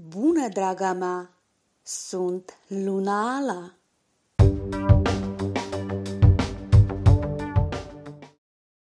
Bună, draga mea! Sunt Luna Ala!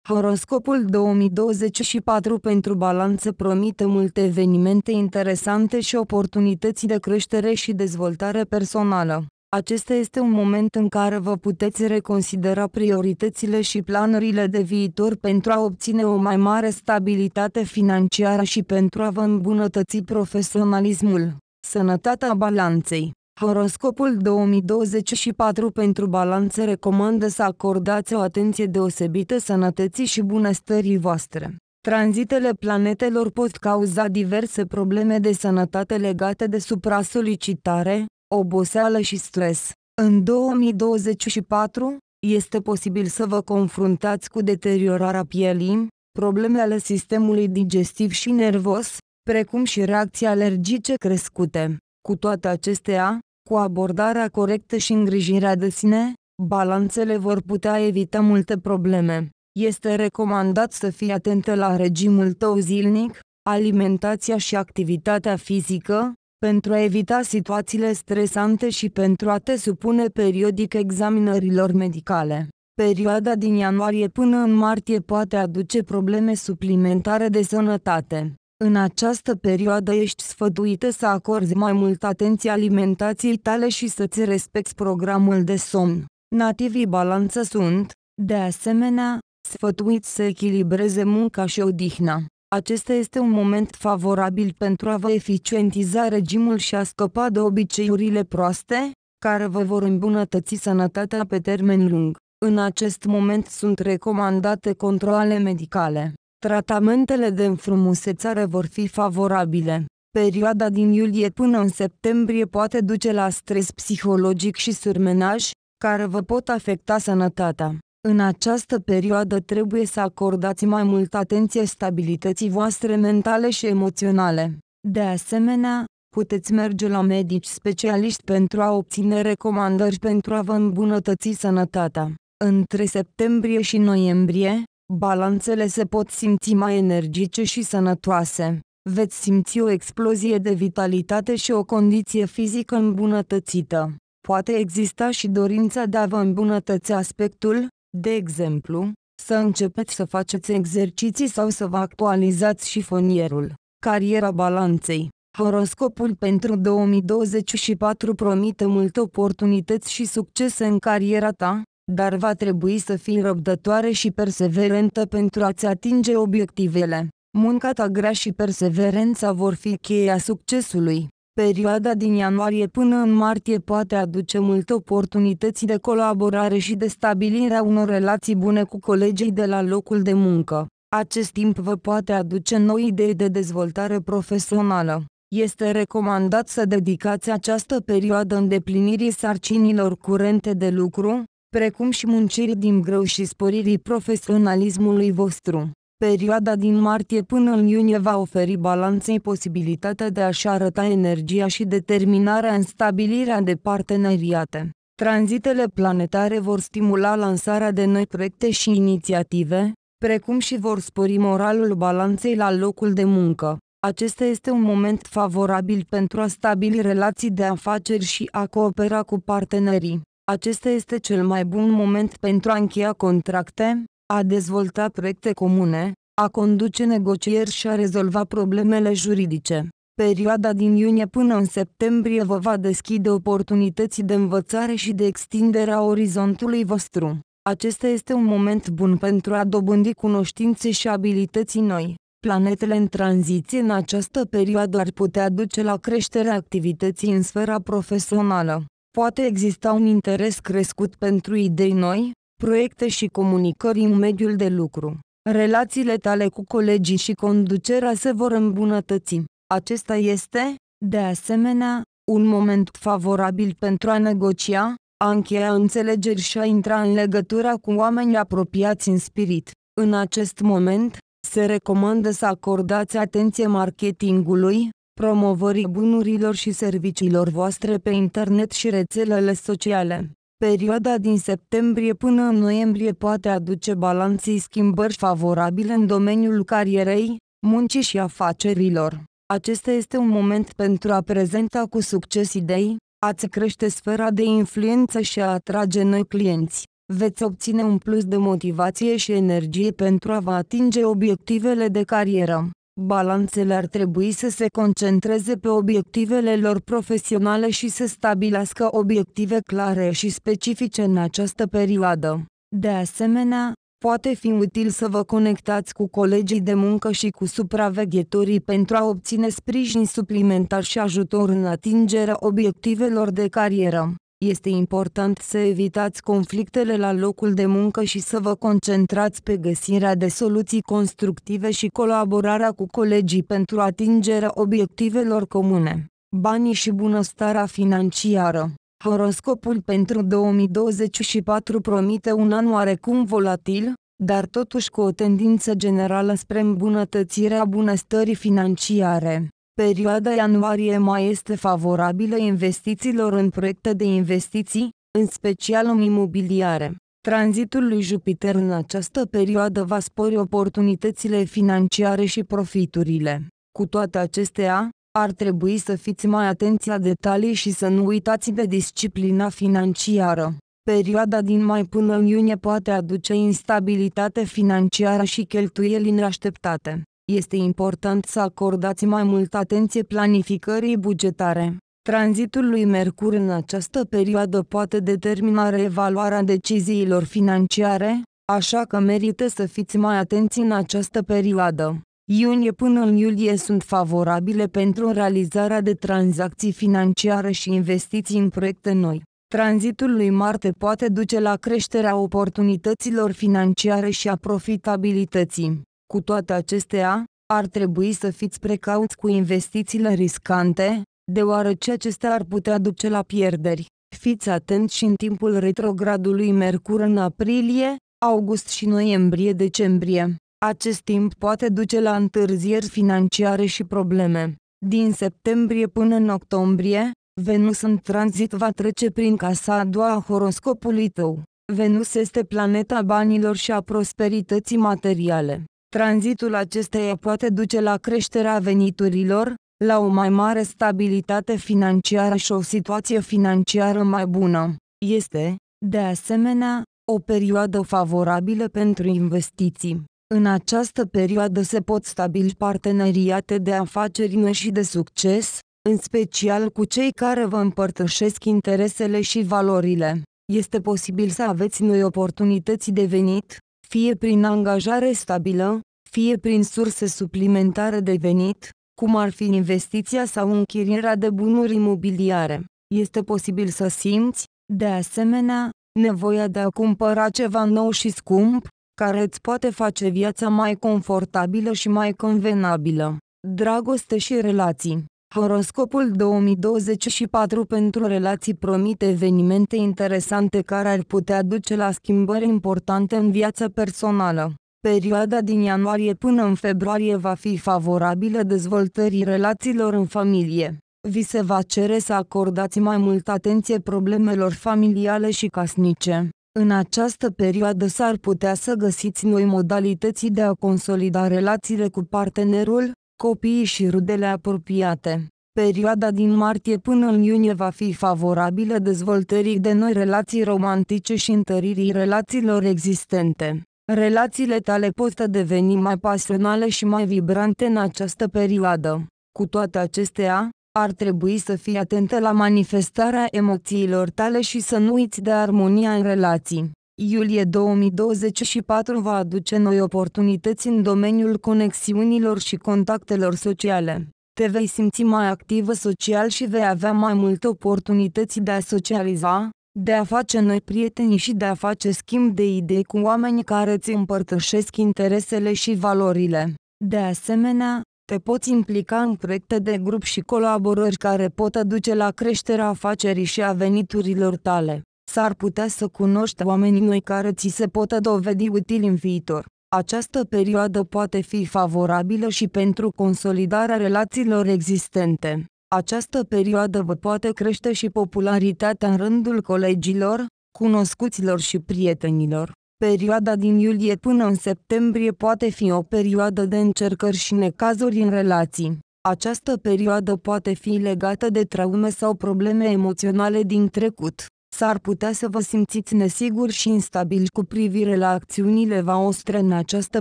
Horoscopul 2024 pentru balanță promite multe evenimente interesante și oportunități de creștere și dezvoltare personală. Acesta este un moment în care vă puteți reconsidera prioritățile și planurile de viitor pentru a obține o mai mare stabilitate financiară și pentru a vă îmbunătăți profesionalismul. Sănătatea balanței Horoscopul 2024 pentru balanțe recomandă să acordați o atenție deosebită sănătății și bunăstării voastre. Tranzitele planetelor pot cauza diverse probleme de sănătate legate de supra-solicitare, oboseală și stres. În 2024, este posibil să vă confruntați cu deteriorarea pielii, probleme ale sistemului digestiv și nervos, precum și reacții alergice crescute. Cu toate acestea, cu abordarea corectă și îngrijirea de sine, balanțele vor putea evita multe probleme. Este recomandat să fii atentă la regimul tău zilnic, alimentația și activitatea fizică, pentru a evita situațiile stresante și pentru a te supune periodic examinărilor medicale. Perioada din ianuarie până în martie poate aduce probleme suplimentare de sănătate. În această perioadă ești sfătuită să acorzi mai mult atenție alimentației tale și să-ți respecti programul de somn. Nativii balanță sunt, de asemenea, sfătuiți să echilibreze munca și odihna. Acesta este un moment favorabil pentru a vă eficientiza regimul și a scăpa de obiceiurile proaste, care vă vor îmbunătăți sănătatea pe termen lung. În acest moment sunt recomandate controle medicale. Tratamentele de înfrumusețare vor fi favorabile. Perioada din iulie până în septembrie poate duce la stres psihologic și surmenaj, care vă pot afecta sănătatea. În această perioadă trebuie să acordați mai mult atenție stabilității voastre mentale și emoționale. De asemenea, puteți merge la medici specialiști pentru a obține recomandări pentru a vă îmbunătăți sănătatea. Între septembrie și noiembrie, balanțele se pot simți mai energice și sănătoase. Veți simți o explozie de vitalitate și o condiție fizică îmbunătățită. Poate exista și dorința de a vă îmbunătăți aspectul, de exemplu, să începeți să faceți exerciții sau să vă actualizați șifonierul. Cariera balanței Horoscopul pentru 2024 promite multe oportunități și succese în cariera ta, dar va trebui să fii răbdătoare și perseverentă pentru a-ți atinge obiectivele. Munca ta grea și perseverența vor fi cheia succesului. Perioada din ianuarie până în martie poate aduce multe oportunități de colaborare și de stabilire a unor relații bune cu colegii de la locul de muncă. Acest timp vă poate aduce noi idei de dezvoltare profesională. Este recomandat să dedicați această perioadă îndeplinirii sarcinilor curente de lucru, precum și muncirii din greu și sporirii profesionalismului vostru. Perioada din martie până în iunie va oferi balanței posibilitatea de a-și arăta energia și determinarea în stabilirea de parteneriate. Tranzitele planetare vor stimula lansarea de noi proiecte și inițiative, precum și vor spori moralul balanței la locul de muncă. Acesta este un moment favorabil pentru a stabili relații de afaceri și a coopera cu partenerii. Acesta este cel mai bun moment pentru a încheia contracte, a dezvolta proiecte comune, a conduce negocieri și a rezolva problemele juridice. Perioada din iunie până în septembrie vă va deschide oportunități de învățare și de extindere a orizontului vostru. Acesta este un moment bun pentru a dobândi cunoștințe și abilități noi. Planetele în tranziție în această perioadă ar putea duce la creșterea activității în sfera profesională. Poate exista un interes crescut pentru idei noi, proiecte și comunicări în mediul de lucru. Relațiile tale cu colegii și conducerea se vor îmbunătăți. Acesta este, de asemenea, un moment favorabil pentru a negocia, a încheia înțelegeri și a intra în legătura cu oameni apropiați în spirit. În acest moment, se recomandă să acordați atenție marketingului, promovării bunurilor și serviciilor voastre pe internet și rețelele sociale. Perioada din septembrie până în noiembrie poate aduce balanței schimbări favorabile în domeniul carierei, muncii și afacerilor. Acesta este un moment pentru a prezenta cu succes idei, ați crește sfera de influență și a atrage noi clienți. Veți obține un plus de motivație și energie pentru a vă atinge obiectivele de carieră balanțele ar trebui să se concentreze pe obiectivele lor profesionale și să stabilească obiective clare și specifice în această perioadă. De asemenea, poate fi util să vă conectați cu colegii de muncă și cu supraveghetorii pentru a obține sprijin suplimentar și ajutor în atingerea obiectivelor de carieră. Este important să evitați conflictele la locul de muncă și să vă concentrați pe găsirea de soluții constructive și colaborarea cu colegii pentru atingerea obiectivelor comune. Banii și bunăstarea financiară Horoscopul pentru 2024 promite un an oarecum volatil, dar totuși cu o tendință generală spre îmbunătățirea bunăstării financiare. Perioada ianuarie mai este favorabilă investițiilor în proiecte de investiții, în special în imobiliare. Tranzitul lui Jupiter în această perioadă va spori oportunitățile financiare și profiturile. Cu toate acestea, ar trebui să fiți mai atenți la detalii și să nu uitați de disciplina financiară. Perioada din mai până în iunie poate aduce instabilitate financiară și cheltuieli neașteptate este important să acordați mai multă atenție planificării bugetare. Tranzitul lui Mercur în această perioadă poate determina reevaluarea deciziilor financiare, așa că merită să fiți mai atenți în această perioadă. Iunie până în iulie sunt favorabile pentru realizarea de tranzacții financiare și investiții în proiecte noi. Tranzitul lui Marte poate duce la creșterea oportunităților financiare și a profitabilității. Cu toate acestea, ar trebui să fiți precauți cu investițiile riscante, deoarece acestea ar putea duce la pierderi. Fiți atenți și în timpul retrogradului Mercur în aprilie, august și noiembrie-decembrie. Acest timp poate duce la întârzieri financiare și probleme. Din septembrie până în octombrie, Venus în tranzit va trece prin casa a doua a horoscopului tău. Venus este planeta banilor și a prosperității materiale. Tranzitul acesteia poate duce la creșterea veniturilor, la o mai mare stabilitate financiară și o situație financiară mai bună. Este, de asemenea, o perioadă favorabilă pentru investiții. În această perioadă se pot stabili parteneriate de afaceri și de succes, în special cu cei care vă împărtășesc interesele și valorile. Este posibil să aveți noi oportunități de venit, fie prin angajare stabilă, fie prin surse suplimentare de venit, cum ar fi investiția sau închirierea de bunuri imobiliare. Este posibil să simți, de asemenea, nevoia de a cumpăra ceva nou și scump, care îți poate face viața mai confortabilă și mai convenabilă. Dragoste și relații Horoscopul 2024 pentru relații promite evenimente interesante care ar putea duce la schimbări importante în viața personală. Perioada din ianuarie până în februarie va fi favorabilă dezvoltării relațiilor în familie. Vi se va cere să acordați mai multă atenție problemelor familiale și casnice. În această perioadă s-ar putea să găsiți noi modalități de a consolida relațiile cu partenerul, copiii și rudele apropiate. Perioada din martie până în iunie va fi favorabilă dezvoltării de noi relații romantice și întăririi relațiilor existente. Relațiile tale pot deveni mai pasionale și mai vibrante în această perioadă. Cu toate acestea, ar trebui să fii atentă la manifestarea emoțiilor tale și să nu uiți de armonia în relații. Iulie 2024 va aduce noi oportunități în domeniul conexiunilor și contactelor sociale. Te vei simți mai activă social și vei avea mai multe oportunități de a socializa, de a face noi prieteni și de a face schimb de idei cu oameni care îți împărtășesc interesele și valorile. De asemenea, te poți implica în proiecte de grup și colaborări care pot aduce la creșterea afacerii și a veniturilor tale s-ar putea să cunoști oamenii noi care ți se pot dovedi utili în viitor. Această perioadă poate fi favorabilă și pentru consolidarea relațiilor existente. Această perioadă vă poate crește și popularitatea în rândul colegilor, cunoscuților și prietenilor. Perioada din iulie până în septembrie poate fi o perioadă de încercări și necazuri în relații. Această perioadă poate fi legată de traume sau probleme emoționale din trecut s-ar putea să vă simțiți nesiguri și instabili cu privire la acțiunile voastre în această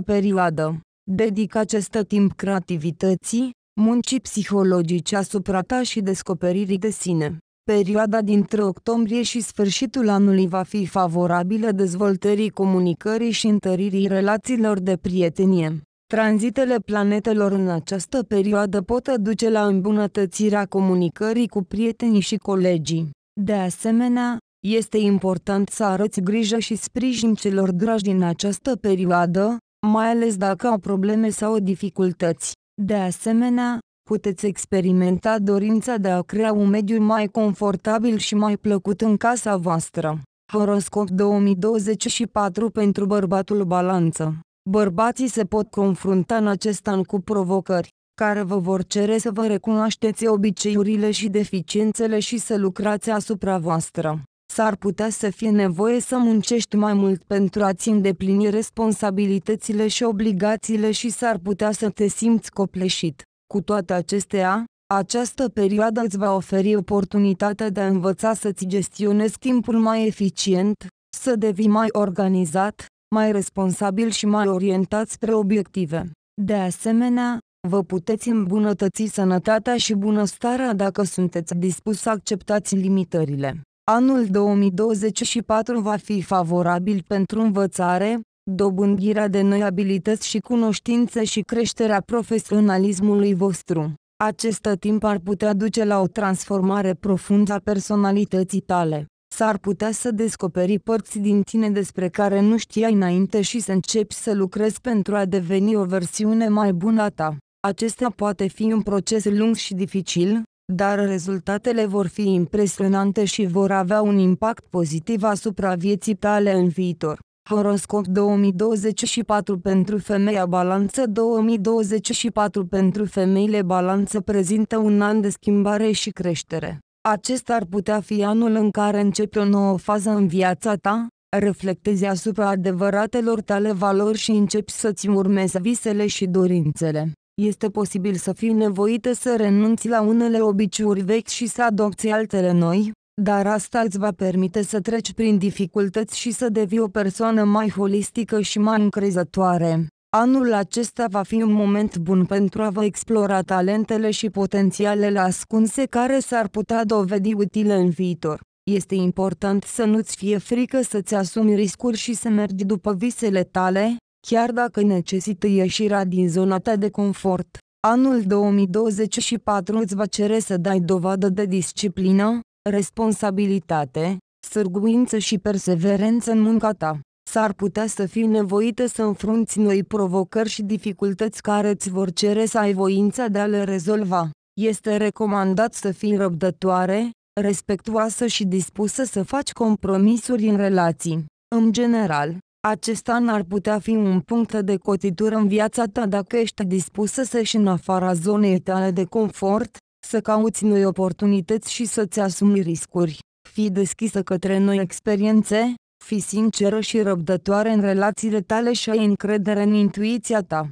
perioadă. Dedic acest timp creativității, muncii psihologice asupra ta și descoperirii de sine. Perioada dintre octombrie și sfârșitul anului va fi favorabilă dezvoltării comunicării și întăririi relațiilor de prietenie. Tranzitele planetelor în această perioadă pot aduce la îmbunătățirea comunicării cu prietenii și colegii. De asemenea, este important să arăți grijă și sprijin celor dragi din această perioadă, mai ales dacă au probleme sau dificultăți. De asemenea, puteți experimenta dorința de a crea un mediu mai confortabil și mai plăcut în casa voastră. Horoscop 2024 pentru bărbatul balanță. Bărbații se pot confrunta în acest an cu provocări, care vă vor cere să vă recunoașteți obiceiurile și deficiențele și să lucrați asupra voastră s-ar putea să fie nevoie să muncești mai mult pentru a-ți îndeplini responsabilitățile și obligațiile și s-ar putea să te simți copleșit. Cu toate acestea, această perioadă îți va oferi oportunitatea de a învăța să-ți gestionezi timpul mai eficient, să devii mai organizat, mai responsabil și mai orientat spre obiective. De asemenea, vă puteți îmbunătăți sănătatea și bunăstarea dacă sunteți dispus să acceptați limitările. Anul 2024 va fi favorabil pentru învățare, dobândirea de noi abilități și cunoștințe și creșterea profesionalismului vostru. Acest timp ar putea duce la o transformare profundă a personalității tale. S-ar putea să descoperi părți din tine despre care nu știai înainte și să începi să lucrezi pentru a deveni o versiune mai bună a ta. Acesta poate fi un proces lung și dificil, dar rezultatele vor fi impresionante și vor avea un impact pozitiv asupra vieții tale în viitor. Horoscop 2024 pentru femeia balanță 2024 pentru femeile balanță prezintă un an de schimbare și creștere. Acesta ar putea fi anul în care începi o nouă fază în viața ta, reflectezi asupra adevăratelor tale valori și începi să-ți urmezi visele și dorințele este posibil să fii nevoită să renunți la unele obiciuri vechi și să adopți altele noi, dar asta îți va permite să treci prin dificultăți și să devii o persoană mai holistică și mai încrezătoare. Anul acesta va fi un moment bun pentru a vă explora talentele și potențialele ascunse care s-ar putea dovedi utile în viitor. Este important să nu-ți fie frică să-ți asumi riscuri și să mergi după visele tale, chiar dacă necesită ieșirea din zona ta de confort. Anul 2024 îți va cere să dai dovadă de disciplină, responsabilitate, sârguință și perseverență în munca ta. S-ar putea să fii nevoită să înfrunți noi provocări și dificultăți care îți vor cere să ai voința de a le rezolva. Este recomandat să fii răbdătoare, respectuoasă și dispusă să faci compromisuri în relații. În general, acesta n-ar putea fi un punct de cotitură în viața ta dacă ești dispus să ieși în afara zonei tale de confort, să cauți noi oportunități și să-ți asumi riscuri. Fii deschisă către noi experiențe, fii sinceră și răbdătoare în relațiile tale și ai încredere în intuiția ta.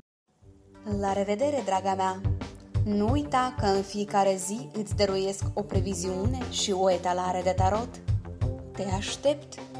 La revedere, draga mea! Nu uita că în fiecare zi îți dăruiesc o previziune și o etalare de tarot. Te aștept!